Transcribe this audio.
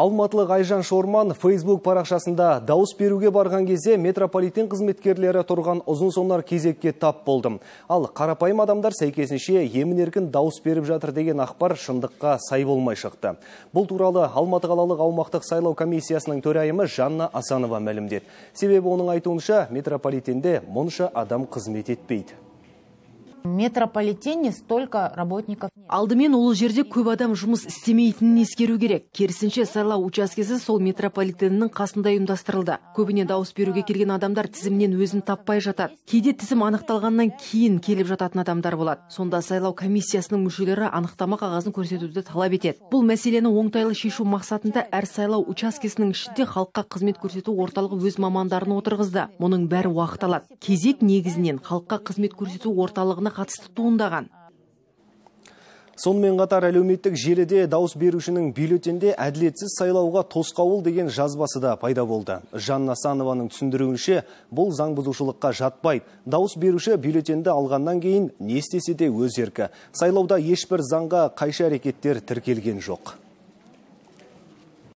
Алматылық Айжан Шорман Facebook парақшасында дауыс беруге барған кезде метрополитен қызметкерлері тұрған ұзын сонар кезекке тап болдым. Ал қарапайым адамдар сәйкесінше емін еркін дауыс беріп жатыр деген ақпар шындыққа сай болмай шықты. Бұл туралы Алматы қалалық аумақтық сайлау комиссиясының төрайымы Жанна Асанова мәлімдеді. Себебі оның айтуынша метрополитенде мұнша адам қызмет етпейді метрополитене столько работников алдымен ол жерде көп адам жұмыс істемейтінін ескеру керек керісінше сайлау учаскесі сол метрополитеннің қасында ұйымдастырылды көбіне дауыс беруге келген адамдар тізімнен өзін таппай жатады кейде тізім анықталғаннан кейін келіп жататын адамдар болады сонда сайлау комиссиясының мүшелері анықтама қағазын көрсетуді талап етеді бұл мәселені оңтайлы шешу мақсатында әр сайлау учаскесінің ішінде халыққа қызмет көрсету орталығы өз мамандарын отырғызды мұның бәрі уақыт алады кезек негізінен халыққа қызмет көрсету орталығына жағдайына қатысты туындаған сонымен қатар әлеуметтік желіде дауыс берушінің бюллетенде әділетсіз сайлауға тосқауыл деген жазбасы да пайда болды жанна санованың түсіндіруінше бұл заң бұзушылыққа жатпайды дауыс беруші бюллетенді алғаннан кейін не істесе де өз еркі сайлауда ешбір заңға қайшы әрекеттер тіркелген жоқ